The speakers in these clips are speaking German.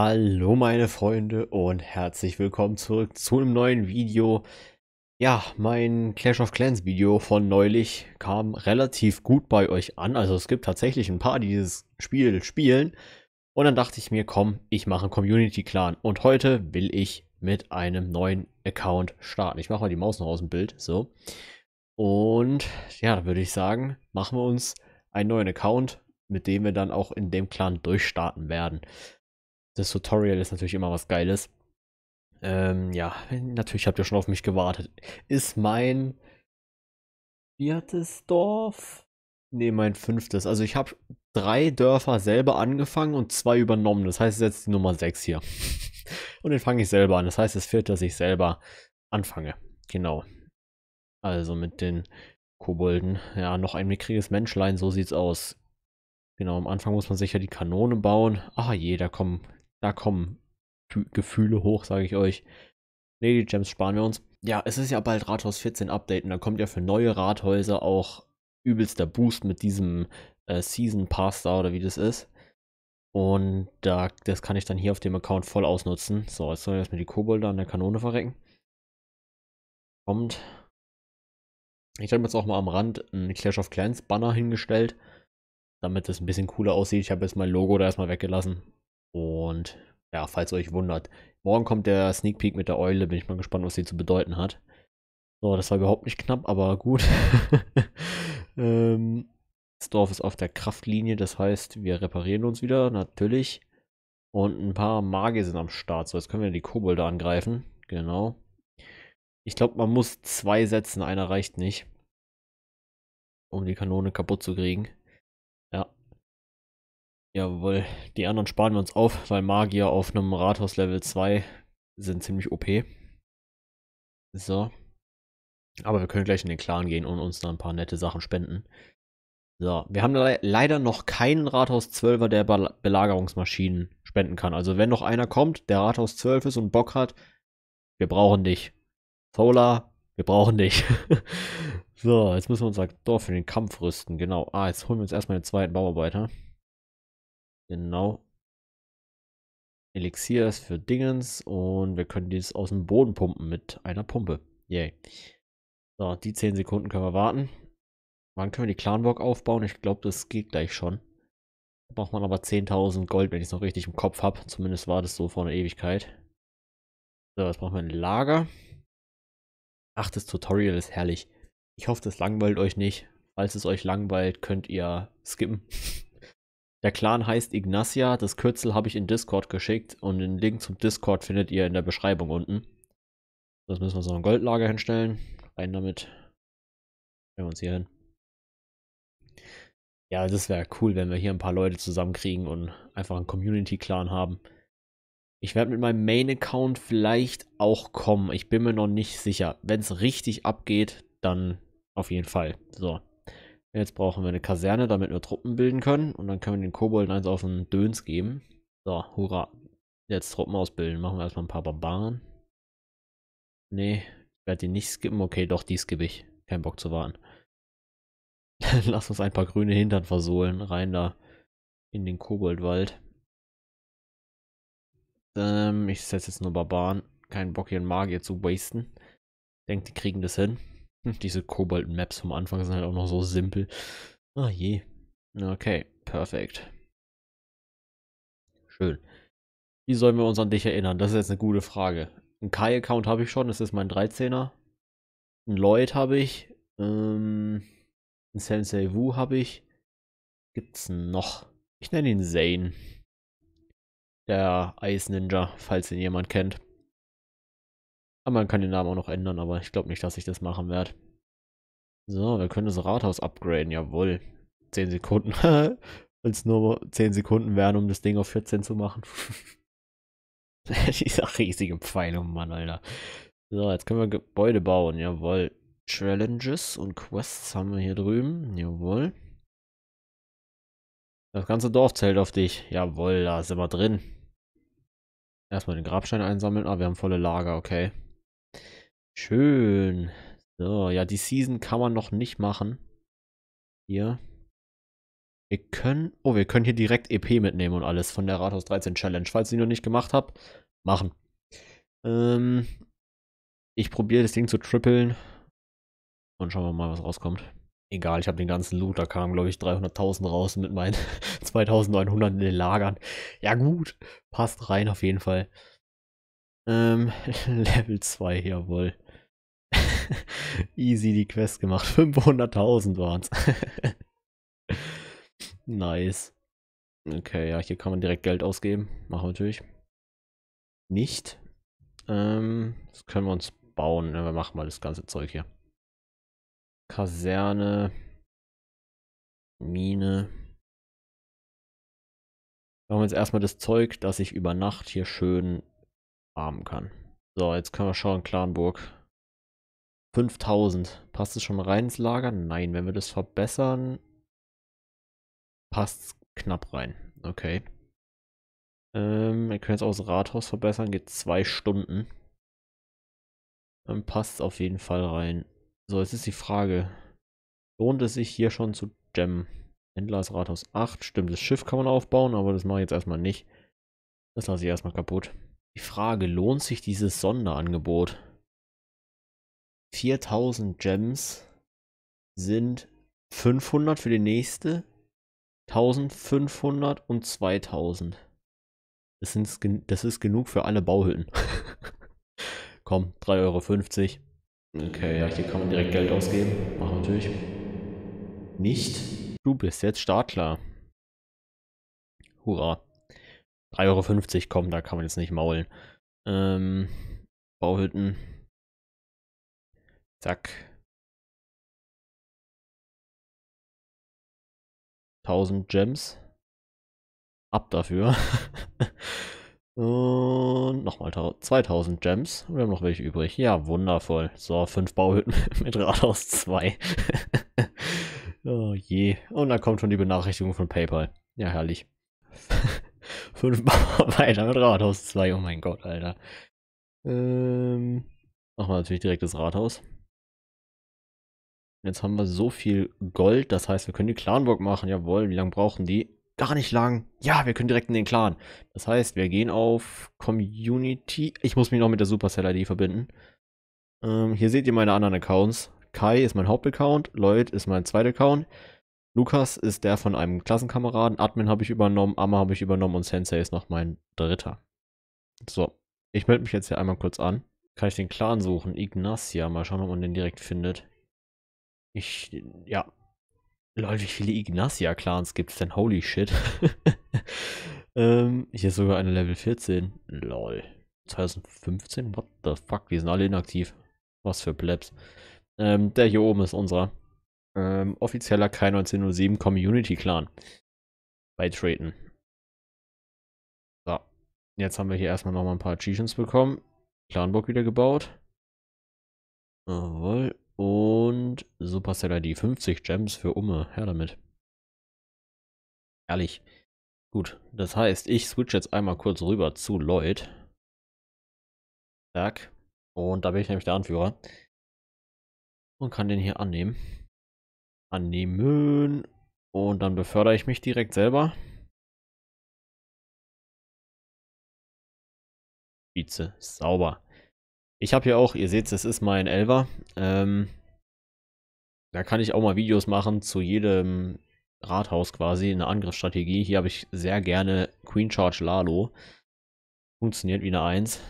Hallo meine Freunde und herzlich willkommen zurück zu einem neuen Video. Ja, mein Clash of Clans Video von neulich kam relativ gut bei euch an. Also es gibt tatsächlich ein paar, die dieses Spiel spielen. Und dann dachte ich mir, komm, ich mache einen Community Clan. Und heute will ich mit einem neuen Account starten. Ich mache mal die Maus noch aus dem Bild, so. Und ja, würde ich sagen, machen wir uns einen neuen Account, mit dem wir dann auch in dem Clan durchstarten werden. Das Tutorial ist natürlich immer was Geiles. Ähm, ja, natürlich habt ihr schon auf mich gewartet. Ist mein viertes Dorf? Ne, mein fünftes. Also ich habe drei Dörfer selber angefangen und zwei übernommen. Das heißt, jetzt die Nummer sechs hier. und den fange ich selber an. Das heißt, es fehlt, dass ich selber anfange. Genau. Also mit den Kobolden. Ja, noch ein mickriges Menschlein, so sieht's aus. Genau, am Anfang muss man sicher die Kanone bauen. Ah je, da kommen da kommen Gefühle hoch, sage ich euch. Nee, die Gems sparen wir uns. Ja, es ist ja bald Rathaus 14 Update und da kommt ja für neue Rathäuser auch übelster Boost mit diesem äh, Season Pass da oder wie das ist. Und da, das kann ich dann hier auf dem Account voll ausnutzen. So, jetzt soll ich erstmal die Kobolde an der Kanone verrecken. Kommt. Ich habe jetzt auch mal am Rand einen Clash of Clans Banner hingestellt, damit das ein bisschen cooler aussieht. Ich habe jetzt mein Logo da erstmal weggelassen. Und ja, falls euch wundert, morgen kommt der Sneak Peek mit der Eule. Bin ich mal gespannt, was sie zu bedeuten hat. So, das war überhaupt nicht knapp, aber gut. ähm, das Dorf ist auf der Kraftlinie, das heißt, wir reparieren uns wieder, natürlich. Und ein paar Magier sind am Start. So, jetzt können wir die Kobolde angreifen. Genau. Ich glaube, man muss zwei setzen, einer reicht nicht. Um die Kanone kaputt zu kriegen. Jawohl, die anderen sparen wir uns auf, weil Magier auf einem Rathaus Level 2 sind ziemlich OP. So. Aber wir können gleich in den Clan gehen und uns da ein paar nette Sachen spenden. So, wir haben le leider noch keinen Rathaus 12er, der Be Belagerungsmaschinen spenden kann. Also wenn noch einer kommt, der Rathaus 12 ist und Bock hat, wir brauchen dich. Solar, wir brauchen dich. so, jetzt müssen wir uns halt für den Kampf rüsten. Genau. Ah, jetzt holen wir uns erstmal den zweiten Bauarbeiter. Genau. Elixier ist für Dingens und wir können dies aus dem Boden pumpen mit einer Pumpe. Yay. So, die 10 Sekunden können wir warten. Wann können wir die Clanburg aufbauen? Ich glaube, das geht gleich schon. Da braucht man aber 10.000 Gold, wenn ich es noch richtig im Kopf habe. Zumindest war das so vor einer Ewigkeit. So, jetzt brauchen wir ein Lager. Ach, das Tutorial ist herrlich. Ich hoffe, das langweilt euch nicht. Falls es euch langweilt, könnt ihr skippen. Der Clan heißt Ignacia, das Kürzel habe ich in Discord geschickt und den Link zum Discord findet ihr in der Beschreibung unten. Das müssen wir so ein Goldlager hinstellen. Rein damit. Stellen wir uns hier hin. Ja, das wäre cool, wenn wir hier ein paar Leute zusammenkriegen und einfach einen Community-Clan haben. Ich werde mit meinem Main-Account vielleicht auch kommen. Ich bin mir noch nicht sicher. Wenn es richtig abgeht, dann auf jeden Fall. So. Jetzt brauchen wir eine Kaserne, damit wir Truppen bilden können. Und dann können wir den Kobolden eins also auf den Döns geben. So, hurra. Jetzt Truppen ausbilden. Machen wir erstmal ein paar Barbaren. Nee, ich werde die nicht skippen. Okay, doch, die skippe ich. Kein Bock zu warten. Lass uns ein paar grüne Hintern versohlen. Rein da in den Koboldwald. Ähm, ich setze jetzt nur Barbaren. Kein Bock hier einen Magier zu wasten. Denkt, die kriegen das hin. Diese Kobold-Maps vom Anfang sind halt auch noch so simpel. Ah je. Okay, perfekt. Schön. Wie sollen wir uns an dich erinnern? Das ist jetzt eine gute Frage. Ein Kai-Account habe ich schon, das ist mein 13er. Ein Lloyd habe ich. Ähm, ein Sensei Wu habe ich. Gibt's noch? Ich nenne ihn Zane. Der Eis-Ninja, falls ihn jemand kennt. Aber man kann den Namen auch noch ändern, aber ich glaube nicht, dass ich das machen werde. So, wir können das Rathaus upgraden, jawohl. 10 Sekunden. Wenn es nur 10 Sekunden wären, um das Ding auf 14 zu machen. Dieser riesige Pfeil, Mann, Alter. So, jetzt können wir Gebäude bauen, jawohl. Challenges und Quests haben wir hier drüben, jawohl. Das ganze Dorf zählt auf dich, jawohl, da sind wir drin. Erstmal den Grabstein einsammeln, ah, wir haben volle Lager, okay. Schön. So, ja, die Season kann man noch nicht machen. Hier. Wir können... Oh, wir können hier direkt EP mitnehmen und alles von der Rathaus 13 Challenge. Falls ihr noch nicht gemacht habt, machen. Ähm, ich probiere das Ding zu trippeln. Und schauen wir mal, was rauskommt. Egal, ich habe den ganzen Loot. Da kamen, glaube ich, 300.000 raus mit meinen 2.900 in den Lagern. Ja gut, passt rein auf jeden Fall. Ähm, Level 2, jawohl. Easy die Quest gemacht. 500.000 waren es. nice. Okay, ja, hier kann man direkt Geld ausgeben. Machen wir natürlich. Nicht. Ähm, das können wir uns bauen. Ne? Wir machen mal das ganze Zeug hier. Kaserne. Mine. Machen wir jetzt erstmal das Zeug, dass ich über Nacht hier schön haben kann. So, jetzt können wir schauen, Clanburg. 5000. Passt es schon rein ins Lager? Nein, wenn wir das verbessern, passt es knapp rein. Okay. Ähm, wir können es auch das Rathaus verbessern, geht zwei Stunden. Dann passt es auf jeden Fall rein. So, jetzt ist die Frage, lohnt es sich hier schon zu jammen? Händler ist Rathaus 8, stimmt, das Schiff kann man aufbauen, aber das mache ich jetzt erstmal nicht. Das lasse ich erstmal kaputt. Die Frage, lohnt sich dieses Sonderangebot? 4000 Gems sind 500 für die nächste, 1500 und 2000. Das, sind, das ist genug für alle Bauhütten. Komm, 3,50 Euro. Okay, ja, hier kann man direkt Geld ausgeben. Machen wir natürlich. Nicht? Du bist jetzt startklar. Hurra. 3,50 Euro, komm, da kann man jetzt nicht maulen. Ähm, Bauhütten. Zack. 1000 Gems. Ab dafür. Und nochmal 2000 Gems. Wir haben noch welche übrig. Ja, wundervoll. So, 5 Bauhütten mit Rathaus 2. oh je. Und dann kommt schon die Benachrichtigung von PayPal. Ja, herrlich. fünf Bauarbeiter mit Rathaus 2. Oh mein Gott, Alter. Ähm, machen wir natürlich direkt das Rathaus. Jetzt haben wir so viel Gold, das heißt, wir können die Clanburg machen. Jawohl, wie lange brauchen die? Gar nicht lang. Ja, wir können direkt in den Clan. Das heißt, wir gehen auf Community. Ich muss mich noch mit der Supercell-ID verbinden. Ähm, hier seht ihr meine anderen Accounts. Kai ist mein Hauptaccount, Lloyd ist mein zweiter Account. Lukas ist der von einem Klassenkameraden, Admin habe ich übernommen, Amma habe ich übernommen und Sensei ist noch mein dritter. So, ich melde mich jetzt hier einmal kurz an. Kann ich den Clan suchen? Ignacia, mal schauen, ob man den direkt findet. Ich, ja. Leute, wie viele Ignacia-Clans gibt's denn? Holy shit. ähm, hier ist sogar eine Level 14. Lol. 2015? What the fuck? Wir sind alle inaktiv. Was für Plebs. Ähm, der hier oben ist unser. Ähm, offizieller K1907 Community Clan. Beitreten. So. Jetzt haben wir hier erstmal nochmal ein paar Achievements bekommen. Clanburg wieder gebaut. Jawohl. Und Supercell ID 50 Gems für Umme. Her damit. Ehrlich. Gut, das heißt, ich switch jetzt einmal kurz rüber zu Lloyd. Zack. Und da bin ich nämlich der Anführer. Und kann den hier annehmen. Annehmen. Und dann befördere ich mich direkt selber. Vize. Sauber. Ich habe hier auch, ihr seht, es ist mein Elver. Ähm, da kann ich auch mal Videos machen zu jedem Rathaus quasi, eine Angriffsstrategie. Hier habe ich sehr gerne Queen Charge Lalo. Funktioniert wie eine 1.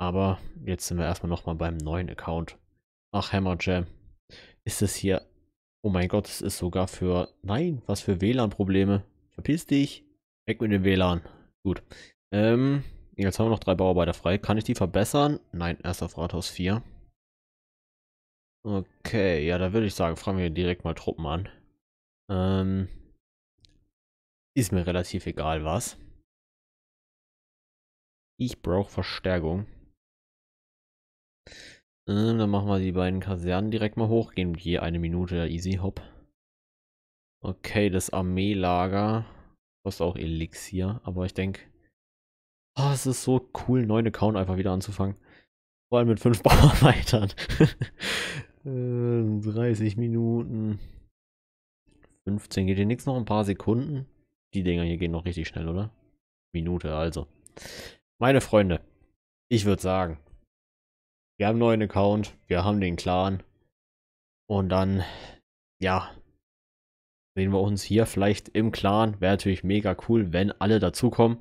Aber jetzt sind wir erstmal nochmal beim neuen Account. Ach, Hammer Jam. Ist es hier... Oh mein Gott, es ist sogar für... Nein, was für WLAN-Probleme. Verpiss dich. Weg mit dem WLAN. Gut. Ähm, Jetzt haben wir noch drei Bauarbeiter frei. Kann ich die verbessern? Nein, erst auf Rathaus 4. Okay, ja, da würde ich sagen, fragen wir direkt mal Truppen an. Ähm, ist mir relativ egal, was. Ich brauche Verstärkung. Ähm, dann machen wir die beiden Kasernen direkt mal hoch. Gehen je eine Minute, easy hopp. Okay, das Armeelager kostet auch Elixier, aber ich denke, Oh, es ist so cool, einen neuen Account einfach wieder anzufangen. Vor allem mit fünf Bauarbeitern. äh, 30 Minuten. 15 geht hier nichts, noch ein paar Sekunden. Die Dinger hier gehen noch richtig schnell, oder? Minute, also. Meine Freunde, ich würde sagen, wir haben einen neuen Account, wir haben den Clan. Und dann, ja, sehen wir uns hier vielleicht im Clan. Wäre natürlich mega cool, wenn alle dazukommen.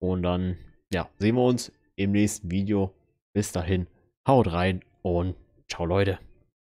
Und dann, ja, sehen wir uns im nächsten Video. Bis dahin, haut rein und ciao Leute.